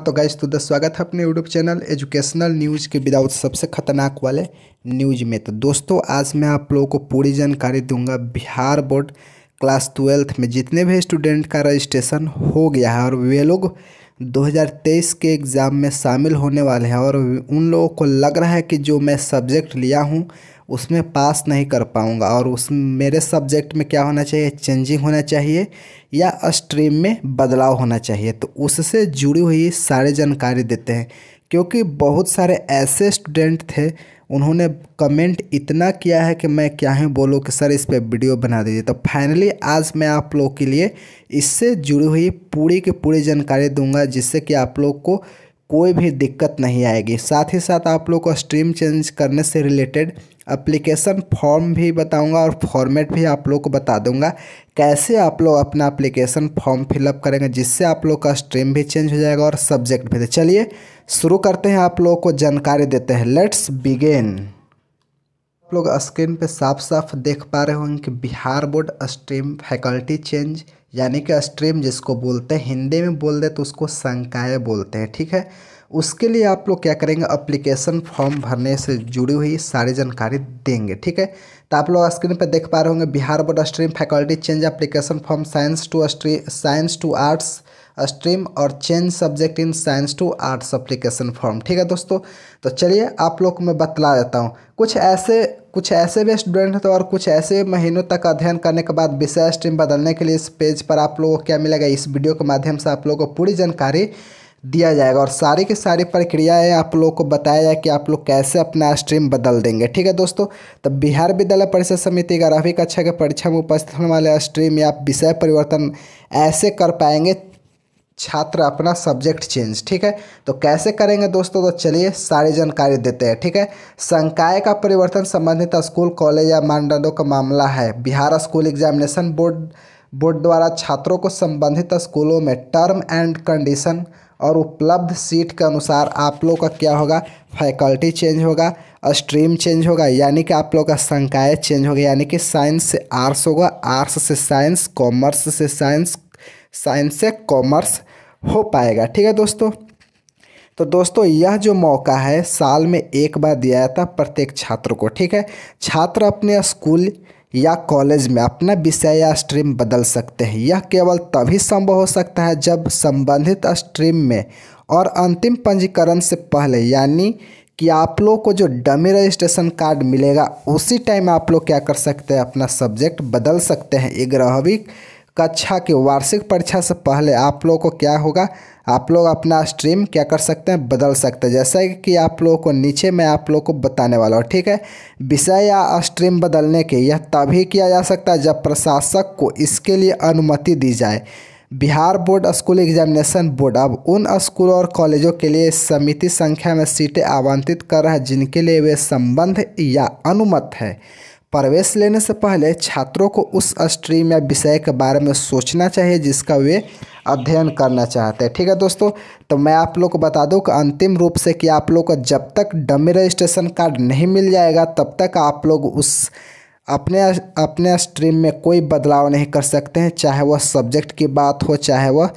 हाँ तो गाइस तो दस स्वागत है अपने यूट्यूब चैनल एजुकेशनल न्यूज़ के विदाउट सबसे खतरनाक वाले न्यूज़ में तो दोस्तों आज मैं आप लोगों को पूरी जानकारी दूंगा बिहार बोर्ड क्लास ट्वेल्थ में जितने भी स्टूडेंट का रजिस्ट्रेशन हो गया है और वे लोग 2023 के एग्ज़ाम में शामिल होने वाले हैं और उन लोगों को लग रहा है कि जो मैं सब्जेक्ट लिया हूँ उसमें पास नहीं कर पाऊँगा और उस मेरे सब्जेक्ट में क्या होना चाहिए चेंजिंग होना चाहिए या स्ट्रीम में बदलाव होना चाहिए तो उससे जुड़ी हुई सारी जानकारी देते हैं क्योंकि बहुत सारे ऐसे स्टूडेंट थे उन्होंने कमेंट इतना किया है कि मैं क्या ही बोलूँ कि सर इस पर वीडियो बना दीजिए तो फाइनली आज मैं आप लोग के लिए इससे जुड़ी हुई पूरी की पूरी जानकारी दूंगा जिससे कि आप लोग को कोई भी दिक्कत नहीं आएगी साथ ही साथ आप लोग को स्ट्रीम चेंज करने से रिलेटेड अप्लीकेशन फॉर्म भी बताऊंगा और फॉर्मेट भी आप लोग को बता दूंगा कैसे आप लोग अपना अप्लीकेशन फॉर्म फिलअप करेंगे जिससे आप लोग का स्ट्रीम भी चेंज हो जाएगा और सब्जेक्ट भी तो चलिए शुरू करते हैं आप लोग को जानकारी देते हैं लेट्स बिगेन आप लोग स्क्रीन पे साफ साफ देख पा रहे होंगे कि Bihar board stream faculty change यानी कि स्ट्रीम जिसको बोलते हैं हिंदी में बोल दे तो उसको संकाय बोलते हैं ठीक है उसके लिए आप लोग क्या करेंगे अप्लीकेशन फॉर्म भरने से जुड़ी हुई सारी जानकारी देंगे ठीक है तो आप लोग स्क्रीन पर देख पा रहे होंगे Bihar board stream faculty change application form science to stream science to arts stream और change subject in science to arts application form ठीक है दोस्तों तो चलिए आप लोग को मैं बतला देता हूँ कुछ ऐसे कुछ ऐसे भी स्टूडेंट हैं तो और कुछ ऐसे महीनों तक अध्ययन करने के बाद विषय स्ट्रीम बदलने के लिए इस पेज पर आप लोगों को क्या मिलेगा इस वीडियो के माध्यम से आप लोगों को पूरी जानकारी दिया जाएगा और सारी की सारी प्रक्रियाएँ आप लोगों को बताया जाए कि आप लोग कैसे अपना स्ट्रीम बदल देंगे ठीक है दोस्तों तो बिहार विद्यालय परिषद समिति ग्यारहवीं कक्षा के परीक्षा में उपस्थित होने वाले स्ट्रीम या विषय परिवर्तन ऐसे कर पाएंगे छात्र अपना सब्जेक्ट चेंज ठीक है तो कैसे करेंगे दोस्तों तो चलिए सारी जानकारी देते हैं ठीक है संकाय का परिवर्तन संबंधित स्कूल कॉलेज या मानदंडों का मामला है Bihar school examination board board द्वारा छात्रों को संबंधित स्कूलों में टर्म एंड कंडीशन और उपलब्ध सीट के अनुसार आप लोग का क्या होगा फैकल्टी चेंज होगा स्ट्रीम चेंज होगा यानी कि आप लोग का संकाय चेंज होगा यानी कि साइंस से आर्ट्स होगा आर्ट्स से साइंस कॉमर्स से साइंस साइंस से कॉमर्स हो पाएगा ठीक है दोस्तों तो दोस्तों यह जो मौका है साल में एक बार दिया जाता प्रत्येक छात्र को ठीक है छात्र अपने स्कूल या कॉलेज में अपना विषय या स्ट्रीम बदल सकते हैं यह केवल तभी संभव हो सकता है जब संबंधित स्ट्रीम में और अंतिम पंजीकरण से पहले यानी कि आप लोग को जो डमी रजिस्ट्रेशन कार्ड मिलेगा उसी टाइम आप लोग क्या कर सकते हैं अपना सब्जेक्ट बदल सकते हैं एक ग्रहविक कक्षा की वार्षिक परीक्षा से पहले आप लोगों को क्या होगा आप लोग अपना स्ट्रीम क्या कर सकते हैं बदल सकते हैं जैसा कि आप लोगों को नीचे मैं आप लोगों को बताने वाला हूँ ठीक है विषय या स्ट्रीम बदलने के यह तभी किया जा सकता है जब प्रशासक को इसके लिए अनुमति दी जाए Bihar board school examination board अब उन स्कूलों और कॉलेजों के लिए समिति संख्या में सीटें आवंटित कर रहा है जिनके लिए वे संबंध या अनुमत है प्रवेश लेने से पहले छात्रों को उस स्ट्रीम या विषय के बारे में सोचना चाहिए जिसका वे अध्ययन करना चाहते हैं ठीक है दोस्तों तो मैं आप लोग को बता दूं कि अंतिम रूप से कि आप लोग को जब तक डमी रजिस्ट्रेशन कार्ड नहीं मिल जाएगा तब तक आप लोग उस अपने अपने स्ट्रीम में कोई बदलाव नहीं कर सकते हैं चाहे वह सब्जेक्ट की बात हो चाहे वह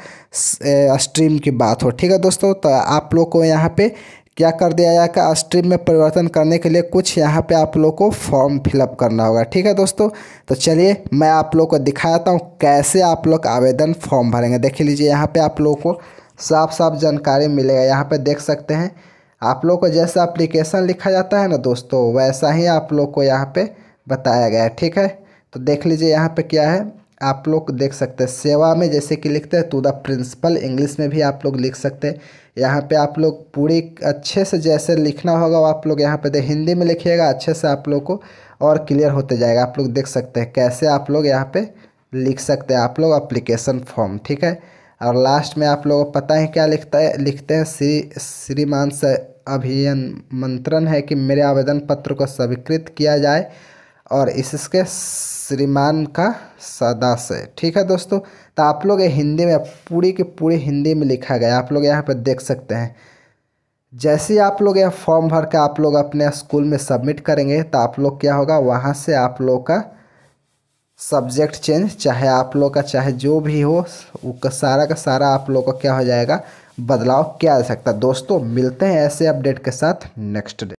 स्ट्रीम की बात हो ठीक है दोस्तों तो आप लोग को यहाँ पे क्या कर दिया जाएगा स्ट्रीम में परिवर्तन करने के लिए कुछ यहाँ पे आप लोग को फॉर्म फिलअप करना होगा ठीक है दोस्तों तो चलिए मैं आप लोग को दिखाता हूँ कैसे आप लोग आवेदन फॉर्म भरेंगे देख लीजिए यहाँ पे आप लोग को साफ साफ जानकारी मिलेगा यहाँ पे देख सकते हैं आप लोग को जैसा अप्लीकेशन लिखा जाता है ना दोस्तों वैसा ही आप लोग को यहाँ पर बताया गया है ठीक है तो देख लीजिए यहाँ पर क्या है आप लोग देख सकते हैं सेवा में जैसे कि लिखते हैं टू द प्रिंसिपल इंग्लिश में भी आप लोग लिख सकते हैं यहाँ पे आप लोग पूरी अच्छे से जैसे लिखना होगा वो आप लोग यहाँ पे दे हिंदी में लिखिएगा अच्छे से आप लोग को और क्लियर होते जाएगा आप लोग देख सकते हैं कैसे आप लोग यहाँ पे लिख सकते हैं आप लोग अप्लीकेशन फॉर्म ठीक है और लास्ट में आप लोग पता है क्या लिखता है लिखते हैं श्री श्रीमान से अभियन मंत्रण है कि मेरे आवेदन पत्र को स्वीकृत किया जाए और इसके श्रीमान का सदस्य ठीक है दोस्तों तो आप लोग हिंदी में पूरी की पूरी हिंदी में लिखा गया आप लोग यहाँ पर देख सकते हैं जैसे आप लोग यह फॉर्म भर के आप लोग अपने स्कूल में सबमिट करेंगे तो आप लोग क्या होगा वहाँ से आप लोग का सब्जेक्ट चेंज चाहे आप लोग का चाहे जो भी हो उसका सारा का सारा आप लोग का क्या हो जाएगा बदलाव किया जा सकता है दोस्तों मिलते हैं ऐसे अपडेट के साथ नेक्स्ट डे